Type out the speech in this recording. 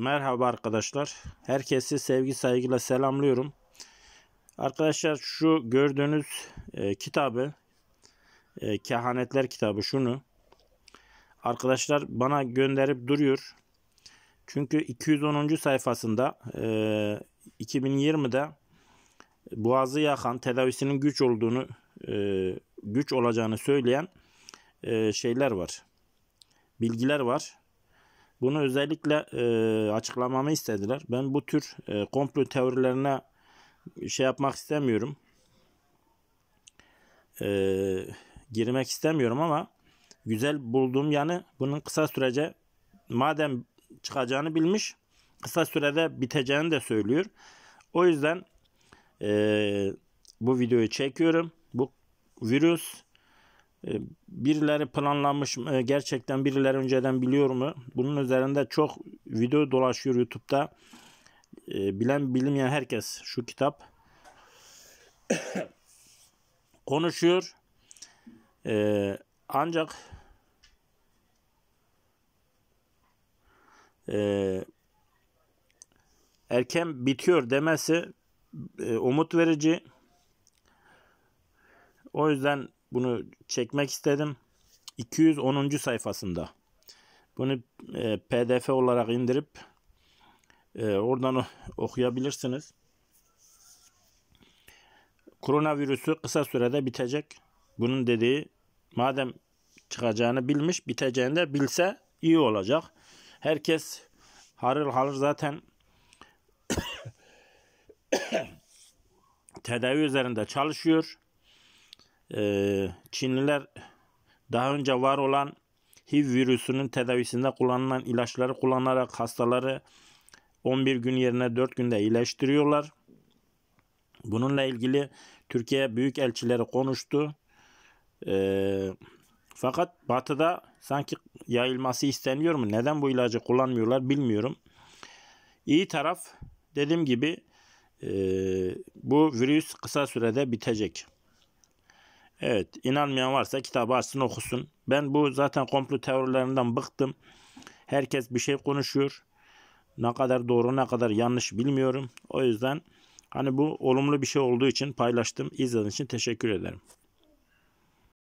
Merhaba arkadaşlar. Herkesi sevgi saygıyla selamlıyorum. Arkadaşlar şu gördüğünüz e, kitabı e, Kehanetler kitabı şunu arkadaşlar bana gönderip duruyor. Çünkü 210. sayfasında e, 2020'de boğazı yakan tedavisinin güç olduğunu e, güç olacağını söyleyen e, şeyler var. Bilgiler var. Bunu özellikle e, açıklamamı istediler. Ben bu tür e, komplo teorilerine şey yapmak istemiyorum. E, girmek istemiyorum ama güzel bulduğum yanı bunun kısa sürece madem çıkacağını bilmiş kısa sürede biteceğini de söylüyor. O yüzden e, bu videoyu çekiyorum. Bu virüs ee, birileri planlanmış e, gerçekten birileri önceden biliyor mu? Bunun üzerinde çok video dolaşıyor YouTube'da. Ee, bilen bilmeyen herkes şu kitap konuşuyor. Ee, ancak e, erken bitiyor demesi e, umut verici. O yüzden bunu çekmek istedim. 210. sayfasında. Bunu e, pdf olarak indirip e, oradan okuyabilirsiniz. Koronavirüsü kısa sürede bitecek. Bunun dediği madem çıkacağını bilmiş, biteceğini de bilse iyi olacak. Herkes harıl harıl zaten tedavi üzerinde çalışıyor. Ee, Çinliler daha önce var olan HIV virüsünün tedavisinde kullanılan ilaçları kullanarak hastaları 11 gün yerine 4 günde iyileştiriyorlar. Bununla ilgili Türkiye büyük elçileri konuştu. Ee, fakat batıda sanki yayılması isteniyor mu? Neden bu ilacı kullanmıyorlar bilmiyorum. İyi taraf dediğim gibi ee, bu virüs kısa sürede bitecek. Evet inanmayan varsa kitabı açsın okusun. Ben bu zaten komplo teorilerinden bıktım. Herkes bir şey konuşuyor. Ne kadar doğru ne kadar yanlış bilmiyorum. O yüzden hani bu olumlu bir şey olduğu için paylaştım. İzlediğiniz için teşekkür ederim.